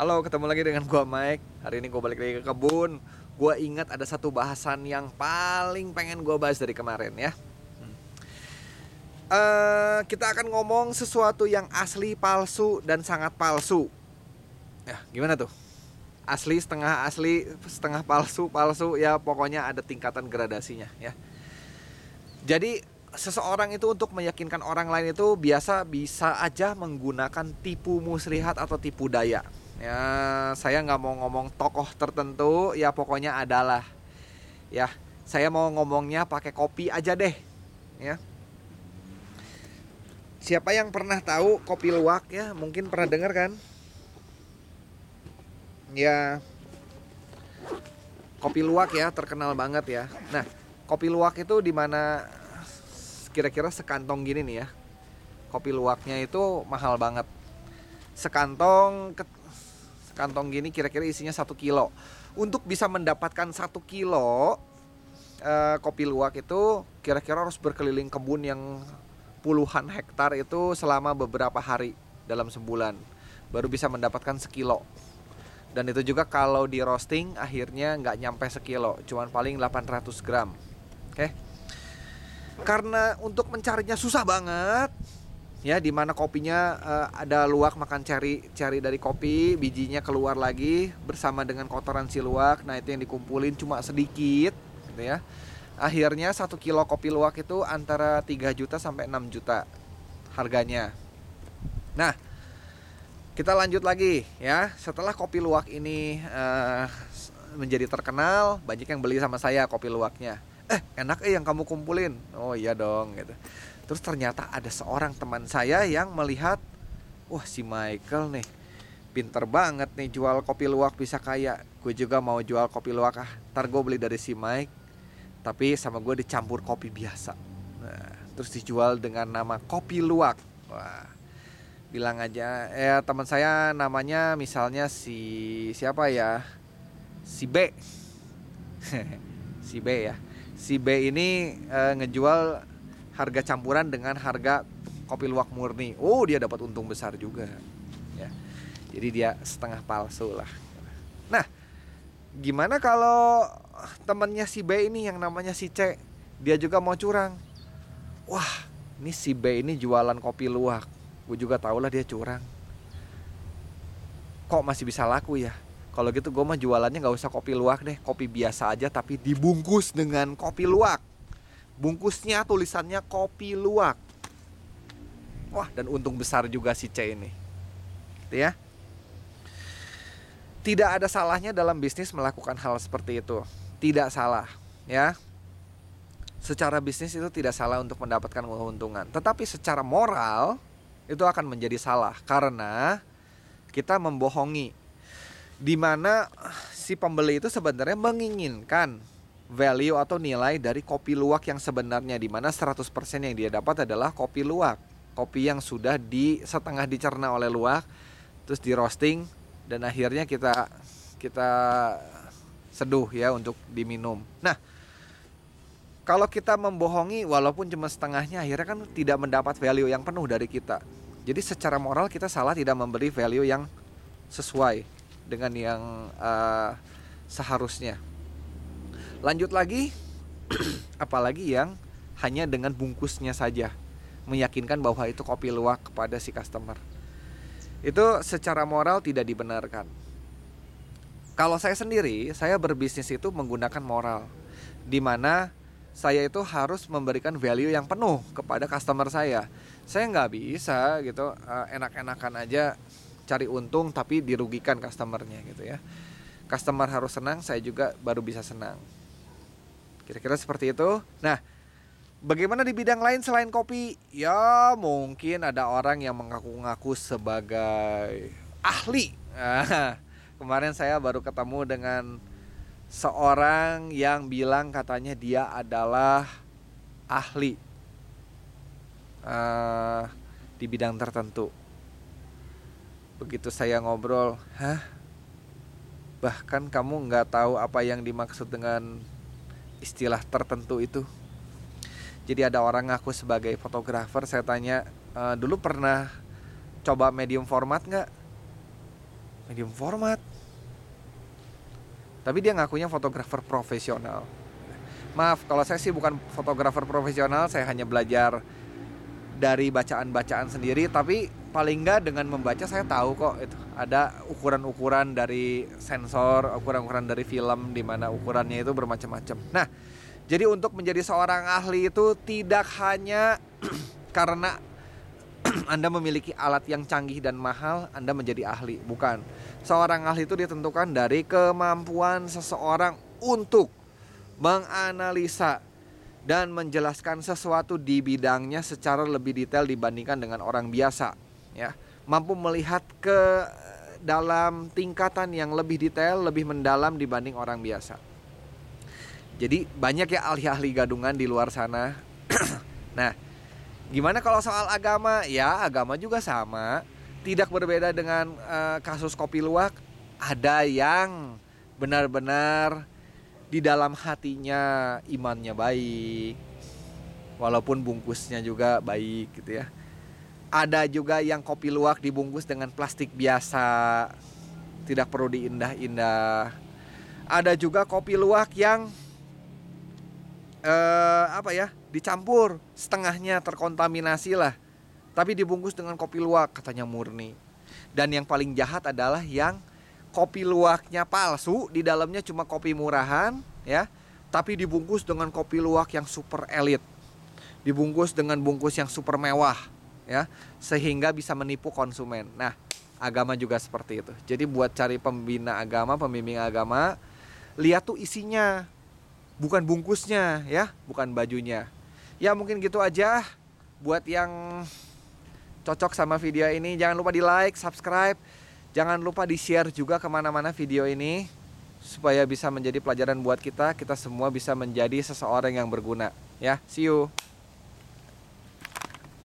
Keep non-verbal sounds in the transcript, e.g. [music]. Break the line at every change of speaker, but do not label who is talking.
Halo, ketemu lagi dengan gua Mike. Hari ini gua balik lagi ke kebun. Gua ingat ada satu bahasan yang paling pengen gua bahas dari kemarin ya. Hmm. Uh, kita akan ngomong sesuatu yang asli, palsu, dan sangat palsu. Ya, gimana tuh? Asli, setengah asli, setengah palsu, palsu, ya pokoknya ada tingkatan gradasinya ya. Jadi seseorang itu untuk meyakinkan orang lain itu biasa bisa aja menggunakan tipu muslihat atau tipu daya ya saya nggak mau ngomong tokoh tertentu ya pokoknya adalah ya saya mau ngomongnya pakai kopi aja deh ya siapa yang pernah tahu kopi luwak ya mungkin pernah dengar kan ya kopi luwak ya terkenal banget ya nah kopi luwak itu dimana kira-kira sekantong gini nih ya kopi luwaknya itu mahal banget sekantong kantong gini kira-kira isinya satu kilo untuk bisa mendapatkan satu kilo eh, kopi luwak itu kira-kira harus berkeliling kebun yang puluhan hektar itu selama beberapa hari dalam sebulan baru bisa mendapatkan sekilo dan itu juga kalau di roasting akhirnya nggak nyampe sekilo cuman paling 800 gram oke okay? karena untuk mencarinya susah banget ya di mana kopinya uh, ada luwak makan cari cari dari kopi bijinya keluar lagi bersama dengan kotoran si luwak nah itu yang dikumpulin cuma sedikit gitu ya akhirnya satu kilo kopi luwak itu antara 3 juta sampai 6 juta harganya nah kita lanjut lagi ya setelah kopi luwak ini uh, menjadi terkenal banyak yang beli sama saya kopi luwaknya eh enak eh yang kamu kumpulin oh iya dong gitu Terus ternyata ada seorang teman saya yang melihat, wah si Michael nih pinter banget nih jual kopi luwak bisa kaya gue juga mau jual kopi luwak ah ntar gue beli dari si Mike tapi sama gue dicampur kopi biasa nah, terus dijual dengan nama kopi luwak wah bilang aja eh teman saya namanya misalnya si siapa ya si B [laughs] si B ya si B ini e, ngejual harga campuran dengan harga kopi luwak murni. Oh, dia dapat untung besar juga. Ya. Jadi dia setengah palsu lah. Nah, gimana kalau temennya si B ini yang namanya si C, dia juga mau curang. Wah, ini si B ini jualan kopi luwak. Gue juga tau lah dia curang. Kok masih bisa laku ya? Kalau gitu gue mah jualannya nggak usah kopi luwak deh, kopi biasa aja tapi dibungkus dengan kopi luwak. Bungkusnya tulisannya kopi luwak. Wah, dan untung besar juga si C ini. Gitu ya. Tidak ada salahnya dalam bisnis melakukan hal seperti itu. Tidak salah, ya. Secara bisnis itu tidak salah untuk mendapatkan keuntungan, tetapi secara moral itu akan menjadi salah karena kita membohongi di mana si pembeli itu sebenarnya menginginkan value atau nilai dari kopi luwak yang sebenarnya di mana 100% yang dia dapat adalah kopi luwak. Kopi yang sudah di setengah dicerna oleh luwak, terus di roasting dan akhirnya kita kita seduh ya untuk diminum. Nah, kalau kita membohongi walaupun cuma setengahnya akhirnya kan tidak mendapat value yang penuh dari kita. Jadi secara moral kita salah tidak memberi value yang sesuai dengan yang uh, seharusnya. Lanjut lagi, [clears throat] apalagi yang hanya dengan bungkusnya saja meyakinkan bahwa itu kopi luwak kepada si customer. Itu secara moral tidak dibenarkan. Kalau saya sendiri, saya berbisnis itu menggunakan moral, di mana saya itu harus memberikan value yang penuh kepada customer saya. Saya nggak bisa gitu eh, enak-enakan aja cari untung tapi dirugikan customernya gitu ya. Customer harus senang, saya juga baru bisa senang. Kira-kira seperti itu. Nah, bagaimana di bidang lain selain kopi? Ya, mungkin ada orang yang mengaku-ngaku sebagai ahli. Ah, kemarin saya baru ketemu dengan seorang yang bilang katanya dia adalah ahli uh, di bidang tertentu. Begitu saya ngobrol, hah? Bahkan kamu nggak tahu apa yang dimaksud dengan istilah tertentu itu. Jadi ada orang ngaku sebagai fotografer, saya tanya, e, dulu pernah coba medium format nggak? Medium format. Tapi dia ngakunya fotografer profesional. Maaf, kalau saya sih bukan fotografer profesional, saya hanya belajar dari bacaan-bacaan sendiri, tapi paling nggak dengan membaca saya tahu kok itu ada ukuran-ukuran dari sensor, ukuran-ukuran dari film di mana ukurannya itu bermacam-macam. Nah, jadi untuk menjadi seorang ahli itu tidak hanya [clears throat] karena [clears throat] Anda memiliki alat yang canggih dan mahal, Anda menjadi ahli, bukan. Seorang ahli itu ditentukan dari kemampuan seseorang untuk menganalisa dan menjelaskan sesuatu di bidangnya secara lebih detail dibandingkan dengan orang biasa ya mampu melihat ke eh, dalam tingkatan yang lebih detail, lebih mendalam dibanding orang biasa. Jadi banyak ya ahli-ahli gadungan di luar sana. [clears throat] nah, gimana kalau soal agama? Ya, agama juga sama, tidak berbeda dengan uh, kasus kopi luwak. Ada yang benar-benar di dalam hatinya imannya baik, walaupun bungkusnya juga baik gitu ya ada juga yang kopi luwak dibungkus dengan plastik biasa tidak perlu diindah-indah ada juga kopi luwak yang eh, apa ya dicampur setengahnya terkontaminasi lah tapi dibungkus dengan kopi luwak katanya murni dan yang paling jahat adalah yang kopi luwaknya palsu di dalamnya cuma kopi murahan ya tapi dibungkus dengan kopi luwak yang super elit dibungkus dengan bungkus yang super mewah ya sehingga bisa menipu konsumen nah agama juga seperti itu jadi buat cari pembina agama pembimbing agama lihat tuh isinya bukan bungkusnya ya bukan bajunya ya mungkin gitu aja buat yang cocok sama video ini jangan lupa di like subscribe jangan lupa di share juga kemana-mana video ini supaya bisa menjadi pelajaran buat kita kita semua bisa menjadi seseorang yang berguna ya see you